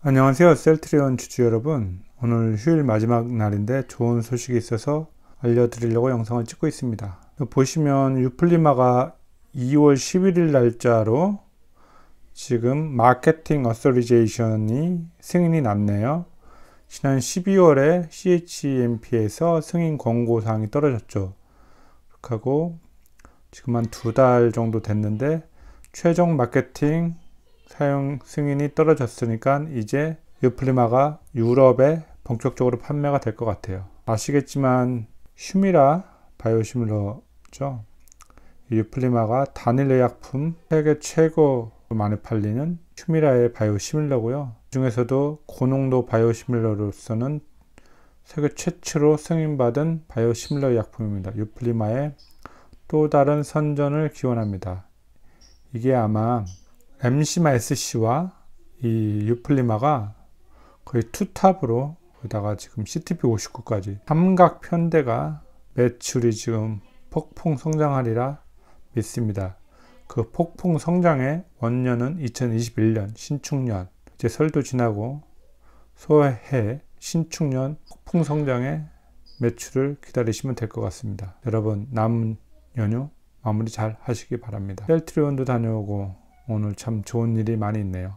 안녕하세요. 셀트리온 주주 여러분. 오늘 휴일 마지막 날인데 좋은 소식이 있어서 알려드리려고 영상을 찍고 있습니다. 보시면 유플리마가 2월 11일 날짜로 지금 마케팅 어서리제이션이 승인이 났네요. 지난 12월에 CHMP에서 승인 권고사항이 떨어졌죠. 그렇고 지금 한 두 달 정도 됐는데 최종 마케팅 사용 승인이 떨어졌으니까 이제 유플리마가 유럽에 본격적으로 판매가 될 것 같아요. 아시겠지만 슈미라 바이오시밀러죠. 유플리마가 단일 의약품 세계 최고 많이 팔리는 슈미라의 바이오시밀러고요. 그 중에서도 고농도 바이오시밀러로서는 세계 최초로 승인받은 바이오시밀러 약품입니다. 유플리마의 또 다른 선전을 기원합니다. 이게 아마 m c m SC와 이 유플리마가 거의 투탑으로 거기다가 지금 CTP59까지 삼각 편대가 매출이 지금 폭풍 성장하리라 믿습니다. 그 폭풍 성장의 원년은 2021년 신축년 이제 설도 지나고 소해 신축년 폭풍 성장의 매출을 기다리시면 될 것 같습니다. 여러분 남은 연휴 마무리 잘 하시기 바랍니다. 셀트리온도 다녀오고 오늘 참 좋은 일이 많이 있네요.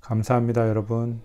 감사합니다, 여러분.